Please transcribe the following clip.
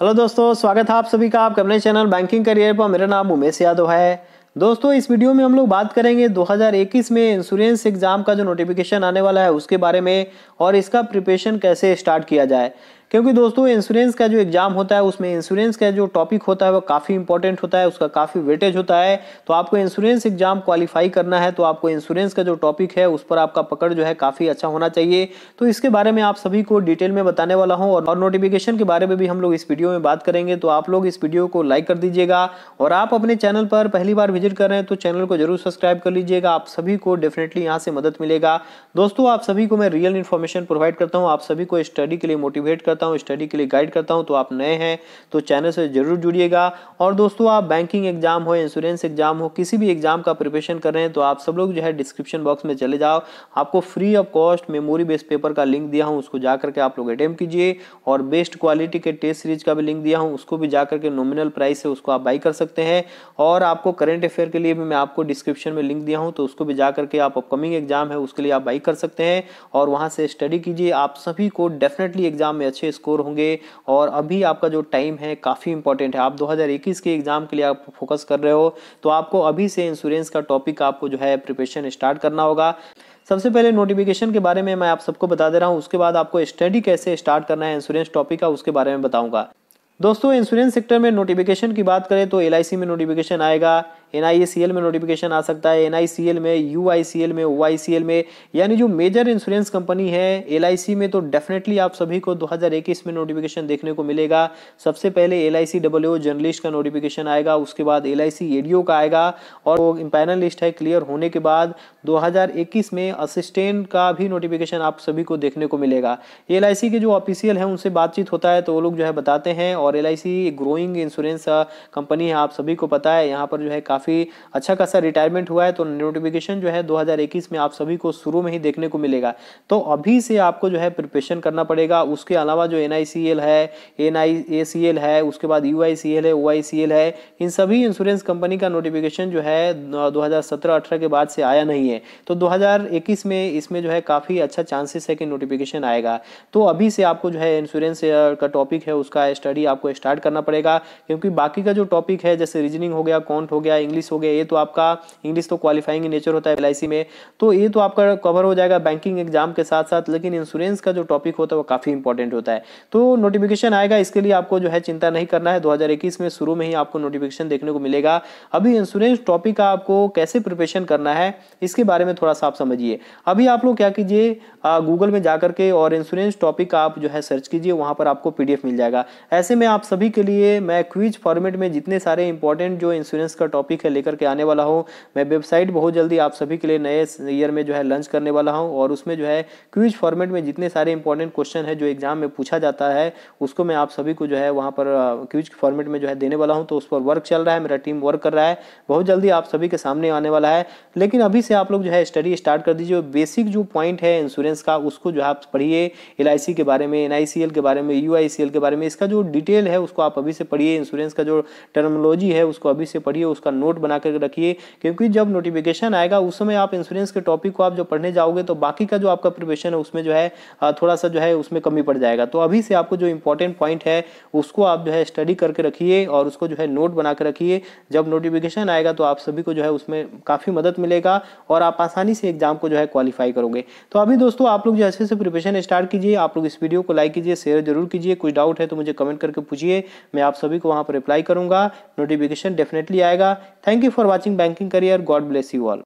Hello दोस्तों स्वागत है आप सभी का आपके अपने चैनल बैंकिंग करियर पर मेरा नाम उमेश यादव है दोस्तों इस वीडियो में हम लोग बात करेंगे 2021 में इंश्योरेंस एग्ज़ाम का जो नोटिफिकेशन आने वाला है उसके बारे में और इसका प्रिपरेशन कैसे स्टार्ट किया जाए क्योंकि दोस्तों इंश्योरेंस का जो एग्जाम होता है उसमें इंश्योरेंस का जो टॉपिक होता है वो काफ़ी इंपॉर्टेंट होता है उसका काफ़ी वेटेज होता है तो आपको इंश्योरेंस एग्जाम क्वालिफाई करना है तो आपको इंश्योरेंस का जो टॉपिक है उस पर आपका पकड़ जो है काफ़ी अच्छा होना चाहिए तो इसके बारे में आप सभी को डिटेल में बताने वाला हूँ और नोटिफिकेशन के बारे में भी हम लोग इस वीडियो में बात करेंगे तो आप लोग इस वीडियो को लाइक कर दीजिएगा और आप अपने चैनल पर पहली बार विजिट कर रहे हैं तो चैनल को जरूर सब्सक्राइब कर लीजिएगा आप सभी को डेफिनेटली यहाँ से मदद मिलेगा दोस्तों आप सभी को मैं रियल इन्फॉर्मेशन प्रोवाइड करता हूँ आप सभी को स्टडी के लिए मोटिवेट करता करता हूँ स्टडी के लिए गाइड करता हूँ तो आप नए हैं तो चैनल से जरूर जुड़िएगा और दोस्तों आप बैंकिंग एग्जाम हो इंश्योरेंस एग्जाम हो किसी भी एग्जाम का प्रिपरेशन कर रहे हैं तो आप सब लोग जो है डिस्क्रिप्शन बॉक्स में चले जाओ आपको free of cost memory based paper का लिंक दिया हूँ उसको जा करके आप लोग अटेम्प कीजिए और बेस्ट क्वालिटी के टेस्ट सीरीज का भी लिंक दिया हूँ उसको भी जा करके नॉमिनल प्राइस से उसको आप बाई कर सकते हैं और आपको करेंट अफेयर के लिए भी मैं आपको डिस्क्रिप्शन में लिंक दिया हूँ तो उसको भी जा करके आप अपकमिंग एग्जाम है उसके लिए आप बाई कर सकते हैं और वहाँ से स्टडी कीजिए आप सभी को डेफिनेटली एग्जाम में अच्छे स्कोर होंगे और अभी आपका जो टाइम है काफ़ी इंपॉर्टेंट है आप 2021 के एग्ज़ाम के लिए आप फोकस कर रहे हो तो आपको अभी से इंश्योरेंस का टॉपिक आपको जो है प्रिपरेशन स्टार्ट करना होगा सबसे पहले नोटिफिकेशन के बारे में मैं आप सबको बता दे रहा हूँ उसके बाद आपको स्टडी कैसे स्टार्ट करना है इंश्योरेंस टॉपिक का उसके बारे में बताऊँगा दोस्तों इंश्योरेंस सेक्टर में नोटिफिकेशन की बात करें तो एल में नोटिफिकेशन आएगा एन में नोटिफिकेशन आ सकता है एन में यू में ओ में यानी जो मेजर इंश्योरेंस कंपनी है एल में तो डेफिनेटली आप सभी को 2021 में नोटिफिकेशन देखने को मिलेगा सबसे पहले एल आई जर्नलिस्ट का नोटिफिकेशन आएगा उसके बाद एल आई का आएगा और वो पैनल लिस्ट है क्लियर होने के बाद 2021 में असिस्टेंट का भी नोटिफिकेशन आप सभी को देखने को मिलेगा एल के जो ऑफिशियल हैं उनसे बातचीत होता है तो वो लोग जो है बताते हैं और एल ग्रोइंग इंश्योरेंस कंपनी है आप सभी को पता है यहाँ पर जो है काफ़ी काफ़ी अच्छा खासा रिटायरमेंट हुआ है तो नोटिफिकेशन जो है 2021 में आप सभी को शुरू में ही देखने को मिलेगा तो अभी से आपको जो है प्रिपरेशन करना पड़ेगा उसके अलावा जो एन है एन है उसके बाद यू है ओ है इन सभी इंश्योरेंस कंपनी का नोटिफिकेशन जो है दो हज़ार के बाद से आया नहीं है तो दो में इसमें जो है काफ़ी अच्छा चांसेस है कि नोटिफिकेशन आएगा तो अभी से आपको जो है इंश्योरेंस का टॉपिक है उसका स्टडी आपको स्टार्ट करना पड़ेगा क्योंकि बाकी का जो टॉपिक है जैसे रीजनिंग हो गया कॉन्ट हो गया इंग्लिश इंग्लिश हो गया ये तो आपका इंग्लिश तो क्वालिफाइंग नेचर होता है एल में तो ये तो आपका कवर हो जाएगा बैंकिंग एग्जाम के साथ साथ लेकिन इंश्योरेंस का जो टॉपिक होता है वो काफ़ी इंपॉर्टेंट होता है तो नोटिफिकेशन आएगा इसके लिए आपको जो है चिंता नहीं करना है दो में शुरू में ही आपको नोटिफिकेशन देखने को मिलेगा अभी इंश्योरेंस टॉपिक का आपको कैसे प्रिपरेशन करना है इसके बारे में थोड़ा सा आप समझिए अभी आप लोग क्या कीजिए गूगल में जाकर के और इंश्योरेंस टॉपिक का आप जो है सर्च कीजिए वहां पर आपको पी मिल जाएगा ऐसे में आप सभी के लिए मैं क्विज फॉर्मेट में जितने सारे इंपॉर्टेंट जो इंश्योरेंस का टॉपिक टॉपिक है लेकर के आने वाला हूँ मैं वेबसाइट बहुत जल्दी आप सभी के लिए नए ईयर में जो है लंच करने वाला हूँ और उसमें जो है क्विज फॉर्मेट में जितने सारे इंपॉर्टेंट क्वेश्चन है जो एग्जाम में पूछा जाता है उसको मैं आप सभी को जो है वहाँ पर क्विज फॉर्मेट में जो है देने वाला हूँ तो उस पर वर्क चल रहा है मेरा टीम वर्क कर रहा है बहुत जल्दी आप सभी के सामने आने वाला है लेकिन अभी से आप लोग जो है स्टडी स्टार्ट कर दीजिए बेसिक जो पॉइंट है इंश्योरेंस का उसको जो आप पढ़िए एल के बारे में एन के बारे में यू के बारे में इसका जो डिटेल है उसको आप अभी से पढ़िए इंश्योरेंस का जो टर्मोलॉजी है उसको अभी से पढ़िए उसका नोट बना कर रखिए क्योंकि जब नोटिफिकेशन आएगा उस समय आप इंश्योरेंस के टॉपिक को आप जो पढ़ने जाओगे तो बाकी का जो आपका प्रिपरेशन है उसमें जो है थोड़ा सा जो है उसमें कमी पड़ जाएगा तो अभी से आपको जो इंपॉर्टेंट पॉइंट है उसको आप जो है स्टडी करके रखिए और उसको जो है नोट बना कर रखिए जब नोटिफिकेशन आएगा तो आप सभी को जो है उसमें काफ़ी मदद मिलेगा और आप आसानी से एग्जाम को जो है क्वालिफाई करोगे तो अभी दोस्तों आप लोग जो अच्छे से प्रिपरेशन स्टार्ट कीजिए आप लोग इस वीडियो को लाइक कीजिए शेयर जरूर कीजिए कुछ डाउट है तो मुझे कमेंट करके पूछिए मैं आप सभी को वहाँ पर रिप्लाई करूँगा नोटिफिकेशन डेफिनेटली आएगा Thank you for watching Banking Career. God bless you all.